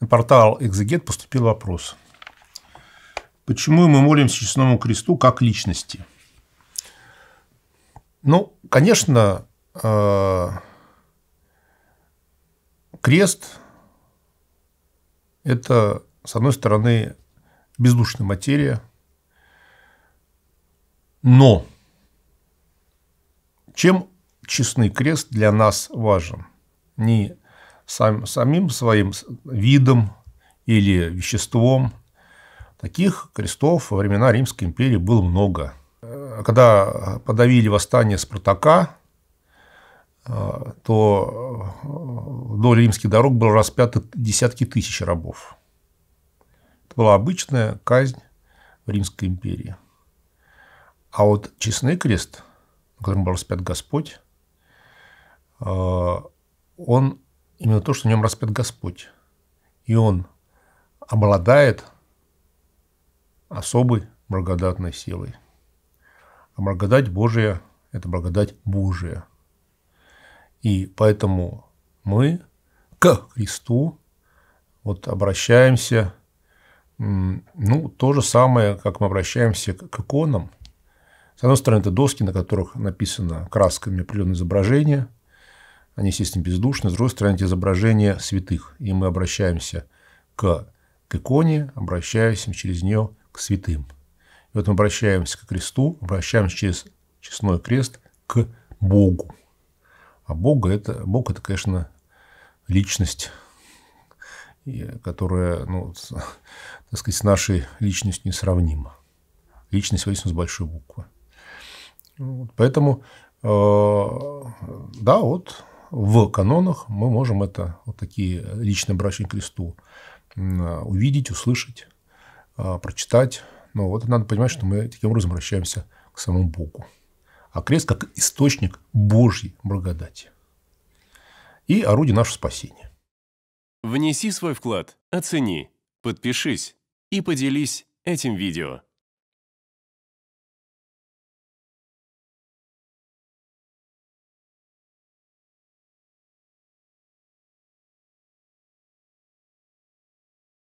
На портал «Экзегет» поступил вопрос. Почему мы молимся честному кресту как личности? Ну, конечно, э, крест – это, с одной стороны, бездушная материя, но чем честный крест для нас важен? Не сам, самим своим видом или веществом. Таких крестов во времена Римской империи было много. Э, когда подавили восстание Спартака, э, то э, вдоль римских дорог было распяты десятки тысяч рабов. Это была обычная казнь в Римской империи. А вот честный крест, на котором был распят Господь, он именно то, что в нем распят Господь. И он обладает особой благодатной силой. А благодать Божия – это благодать Божия. И поэтому мы к Христу вот обращаемся, ну, то же самое, как мы обращаемся к иконам. С одной стороны, это доски, на которых написано красками определенное изображение – они, естественно, бездушны. С другой стороны, это изображение святых. И мы обращаемся к, к иконе, обращаемся через нее к святым. И вот мы обращаемся к кресту, обращаемся через честной крест к Богу. А Бога это, Бог – это, конечно, личность, которая, ну, так сказать, с нашей личностью несравнима. Личность, воистину, с большой буквы. поэтому, э, да, вот в канонах мы можем это, вот такие э, личные брачные кресту, э, увидеть, услышать, э, прочитать. Но вот надо понимать, что мы таким образом обращаемся к самому Богу. А крест как источник Божьей благодати и орудие нашего спасения. Внеси свой вклад, оцени, подпишись и поделись этим видео.